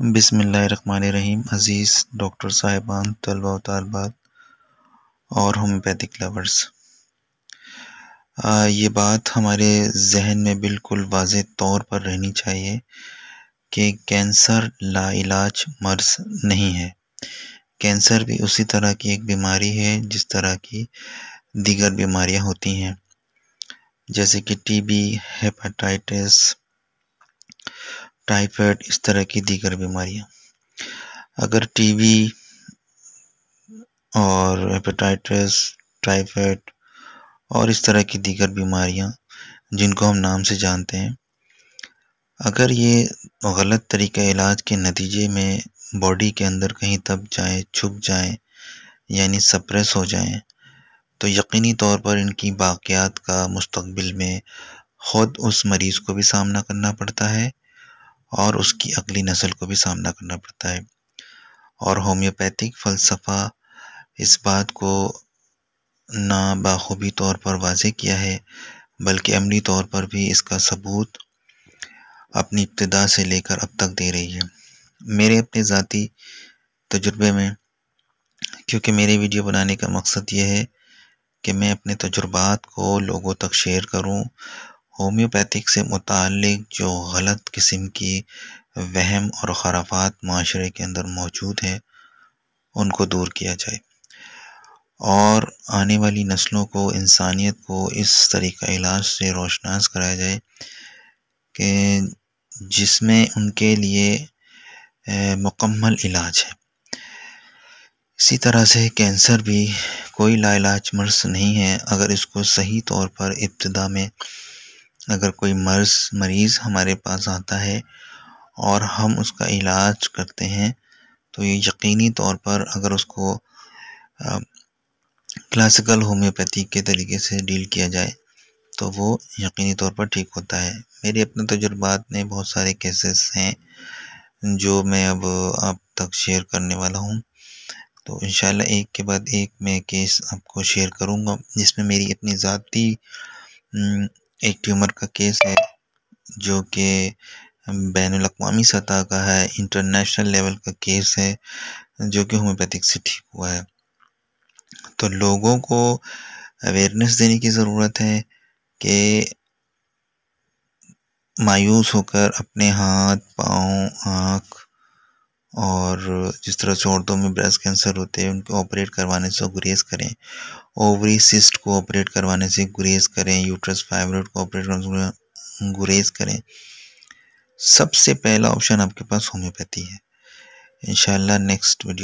रहीम अज़ीज़ doctor साहिबान तलबा तलबात और होम्योपैथिक लवर्स ये बात हमारे जहन में बिल्कुल वाज तौर पर रहनी चाहिए कि कैंसर ला इलाज मर्ज नहीं है कैंसर भी उसी तरह की एक बीमारी है जिस तरह की दीगर बीमारियां होती हैं जैसे कि टीबी हेपाटाइटिस टाइफाइड इस तरह की दीगर बीमारियां अगर टीबी और हेपेटाइटिस टाइफाइड और इस तरह की दीगर बीमारियां जिनको हम नाम से जानते हैं अगर ये गलत तरीके इलाज के नतीजे में बॉडी के अंदर कहीं तब जाए छुप जाए यानी सप्रेस हो जाए तो यकीनी तौर पर इनकी बाक़ियात का मुस्तबिल में ख़ुद उस मरीज़ को भी सामना करना पड़ता है और उसकी अगली नस्ल को भी सामना करना पड़ता है और होम्योपैथिक फ़लसफ़ा इस बात को ना बाखूबी तौर पर वाजे किया है बल्कि अमली तौर पर भी इसका सबूत अपनी इब्तदा से लेकर अब तक दे रही है मेरे अपने ज़ाती तजुर्बे में क्योंकि मेरे वीडियो बनाने का मकसद ये है कि मैं अपने तजुर्बात को लोगों तक शेयर करूं होम्योपैथिक से मुतक जो गलत किस्म की वहम और ख़राफात माशरे के अंदर मौजूद हैं उनको दूर किया जाए और आने वाली नस्लों को इंसानियत को इस तरीका इलाज से रोशनास कराया जाए कि जिसमें उनके लिए मुकम्मल इलाज है इसी तरह से कैंसर भी कोई लाइलाज मर्स नहीं है अगर इसको सही तौर पर इब्तदा में अगर कोई मर्ज़ मरीज़ हमारे पास आता है और हम उसका इलाज करते हैं तो ये यकीनी तौर पर अगर उसको क्लासिकल होम्योपैथी के तरीके से डील किया जाए तो वो यकीनी तौर पर ठीक होता है मेरे अपने तजुर्बात में बहुत सारे केसेस हैं जो मैं अब आप तक शेयर करने वाला हूँ तो इन एक के बाद एक मैं केस आपको शेयर करूँगा जिसमें मेरी अपनी ज़ाती एक ट्यूमर का केस है जो कि बैन अवी सतह का है इंटरनेशनल लेवल का केस है जो कि होम्योपैथिक से ठीक हुआ है तो लोगों को अवेयरनेस देने की ज़रूरत है कि मायूस होकर अपने हाथ पाँव आँख और जिस तरह से औरतों में ब्रेस्ट कैंसर होते हैं उनको ऑपरेट करवाने से गुरेज करें ओवरी सिस्ट को ऑपरेट करवाने से गुरेज करें यूट्रस फाइब्रोड को ऑपरेट करने से गुरेज करें सबसे पहला ऑप्शन आपके पास होम्योपैथी है इंशाल्लाह नेक्स्ट वीडियो